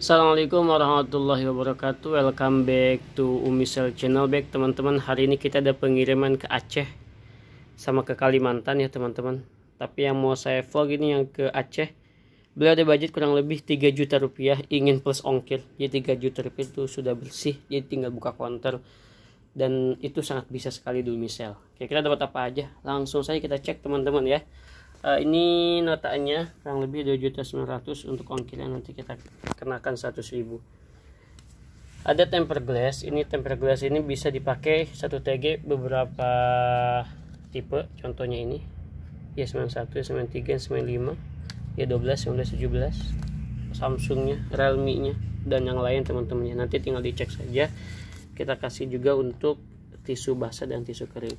Assalamualaikum warahmatullahi wabarakatuh Welcome back to Umisel Channel Back teman-teman Hari ini kita ada pengiriman ke Aceh Sama ke Kalimantan ya teman-teman Tapi yang mau saya vlog ini yang ke Aceh Beliau ada budget kurang lebih 3 juta rupiah Ingin plus ongkir Jadi 3 juta rupiah itu sudah bersih Jadi tinggal buka konter Dan itu sangat bisa sekali di Umisel Kira-kira dapat apa aja Langsung saja kita cek teman-teman ya uh, ini notanya kurang lebih 2.900 untuk ongkirnya nanti kita kenakan 100.000 ada temper glass ini temper glass ini bisa dipakai 1TG beberapa tipe contohnya ini ya 91, 93, 95 ya 12, 19, 17 Samsungnya, Realme nya dan yang lain teman-temannya nanti tinggal dicek saja kita kasih juga untuk tisu basah dan tisu kering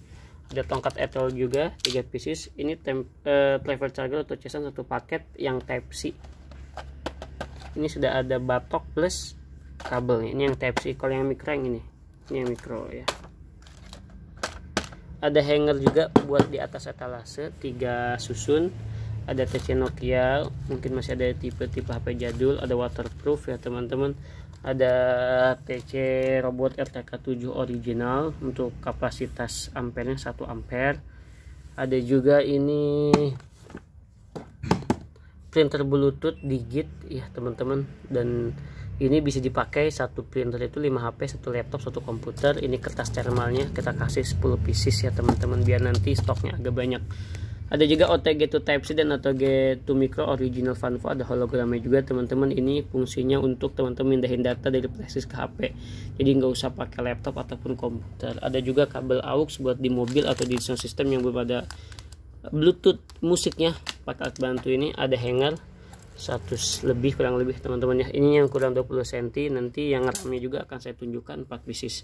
ada tongkat etel juga 3 pieces ini tem eh, travel charger atau casan satu paket yang type C ini sudah ada batok plus kabelnya ini yang type C kalau yang mikro yang ini ini yang mikro ya ada hanger juga buat di atas etalase tiga susun ada TC Nokia mungkin masih ada tipe-tipe HP jadul ada waterproof ya teman-teman ada TC robot RTK7 original untuk kapasitas ampernya 1 ampere ada juga ini printer bluetooth digit ya teman-teman dan ini bisa dipakai satu printer itu 5 HP satu laptop satu komputer ini kertas thermalnya kita kasih 10 pieces ya teman-teman biar nanti stoknya agak banyak ada juga OTG to Type-C dan OTG to Micro Original Vanvo ada hologramnya juga teman-teman ini fungsinya untuk teman-teman mindahin data dari flashdisk ke HP jadi nggak usah pakai laptop ataupun komputer ada juga kabel AUX buat di mobil atau di sound system yang belum Bluetooth musiknya pakai alat bantu ini ada hanger 100 lebih kurang lebih teman-teman ya ini yang kurang 20 cm nanti yang ram juga akan saya tunjukkan 4 pieces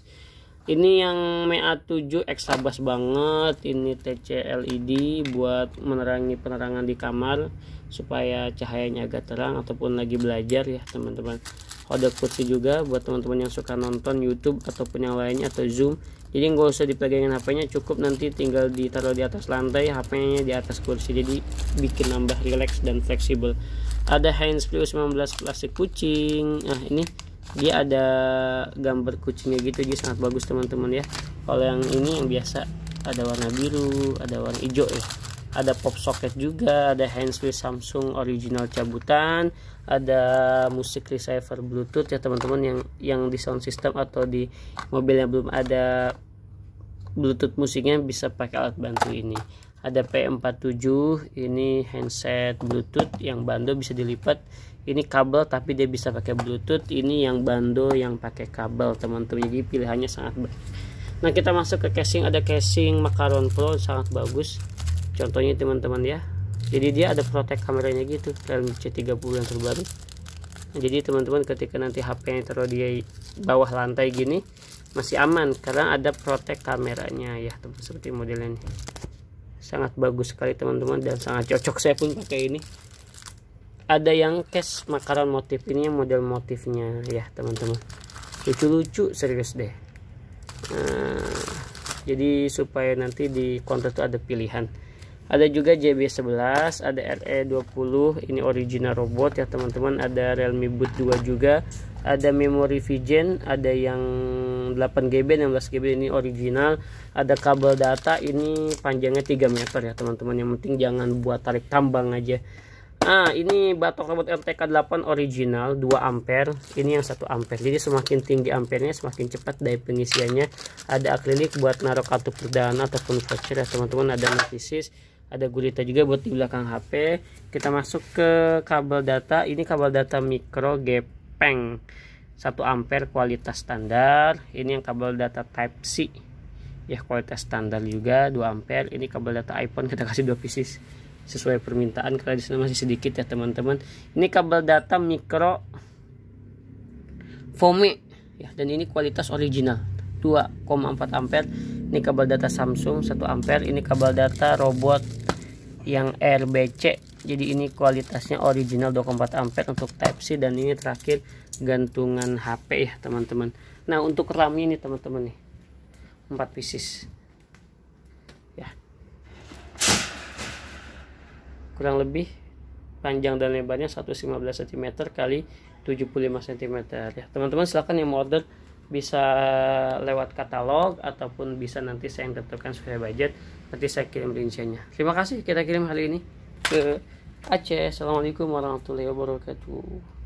ini yang MA7 eksabas banget ini TC LED buat menerangi penerangan di kamar supaya cahayanya agak terang ataupun lagi belajar ya teman-teman Kode kursi juga buat teman-teman yang suka nonton YouTube ataupun yang lainnya atau Zoom jadi nggak usah dipegangin HP-nya cukup nanti tinggal ditaruh di atas lantai HP-nya di atas kursi jadi bikin nambah rileks dan fleksibel ada handsfree 19 plastik kucing nah ini dia ada gambar kucingnya gitu dia sangat bagus teman-teman ya kalau yang ini yang biasa ada warna biru ada warna hijau ya ada pop socket juga ada handsfree Samsung original cabutan ada musik receiver Bluetooth ya teman-teman yang yang di sound system atau di mobil yang belum ada Bluetooth musiknya bisa pakai alat bantu ini ada P47 ini handset bluetooth yang bando bisa dilipat ini kabel tapi dia bisa pakai bluetooth ini yang bando yang pakai kabel teman-teman jadi pilihannya sangat banyak nah kita masuk ke casing ada casing Macaron Pro sangat bagus contohnya teman-teman ya jadi dia ada protek kameranya gitu Realme C30 yang terbaru nah, jadi teman-teman ketika nanti HP-nya taruh di bawah lantai gini masih aman karena ada protek kameranya ya teman seperti model ini sangat bagus sekali teman-teman dan sangat cocok saya pun pakai ini ada yang case makaron motif ini model motifnya ya teman-teman lucu-lucu serius deh nah, jadi supaya nanti di konter itu ada pilihan ada juga JB11 ada RE20 ini original robot ya teman-teman ada Realme Boot 2 juga ada memory vision, ada yang 8 GB 16 GB ini original ada kabel data ini panjangnya 3 meter ya teman-teman yang penting jangan buat tarik tambang aja Nah, ini batok robot MTK8 original 2 ampere. Ini yang 1 ampere. Jadi semakin tinggi ampernya semakin cepat daya pengisiannya. Ada akrilik buat naruh kartu perdana ataupun voucher ya teman-teman. Ada notisis, ada gurita juga buat di belakang HP. Kita masuk ke kabel data. Ini kabel data micro gap peng 1 ampere kualitas standar ini yang kabel data type C ya kualitas standar juga 2 ampere ini kabel data iPhone kita kasih 2 pieces sesuai permintaan karena di masih sedikit ya teman-teman ini kabel data mikro Fome ya dan ini kualitas original 2,4 ampere ini kabel data Samsung 1 ampere ini kabel data robot yang RBC jadi ini kualitasnya original 24 ampere untuk type C dan ini terakhir gantungan HP ya teman-teman nah untuk RAM ini teman-teman nih 4 pieces ya kurang lebih panjang dan lebarnya 115 cm kali 75 cm ya teman-teman silahkan yang mau order bisa lewat katalog ataupun bisa nanti saya yang tentukan sesuai budget nanti saya kirim rinciannya terima kasih kita kirim hari ini ke Aceh assalamualaikum warahmatullahi wabarakatuh